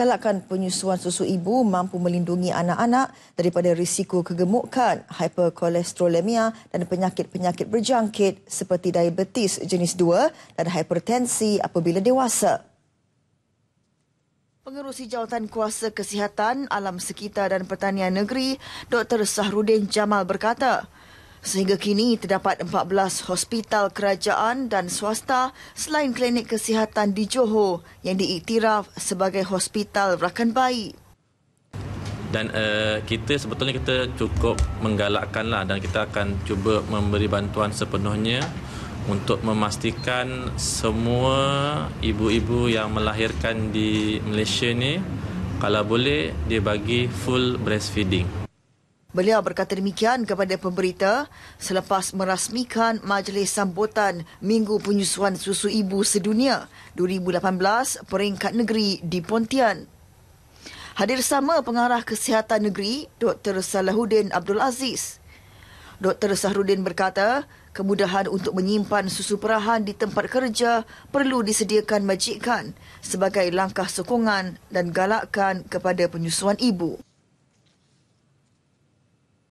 Galakkan penyusuan susu ibu mampu melindungi anak-anak daripada risiko kegemukan, hiperkolesterolemia dan penyakit-penyakit berjangkit seperti diabetes jenis 2 dan hipertensi apabila dewasa. Pengerusi Jawatan Kuasa Kesihatan, Alam Sekitar dan Pertanian Negeri, Dr. Sahrudin Jamal berkata, Sehingga kini terdapat 14 hospital kerajaan dan swasta selain klinik kesihatan di Johor yang diiktiraf sebagai hospital rakan bayi. Dan uh, kita sebetulnya kita cukup menggalakkanlah dan kita akan cuba memberi bantuan sepenuhnya untuk memastikan semua ibu-ibu yang melahirkan di Malaysia ni kalau boleh dia bagi full breastfeeding. Beliau berkata demikian kepada pemberita selepas merasmikan majlis sambutan Minggu Penyusuan Susu Ibu Sedunia 2018 peringkat negeri di Pontian. Hadir sama pengarah kesihatan negeri Dr. Salahuddin Abdul Aziz. Dr. Sahrudin berkata, kemudahan untuk menyimpan susu perahan di tempat kerja perlu disediakan majikan sebagai langkah sokongan dan galakkan kepada penyusuan ibu.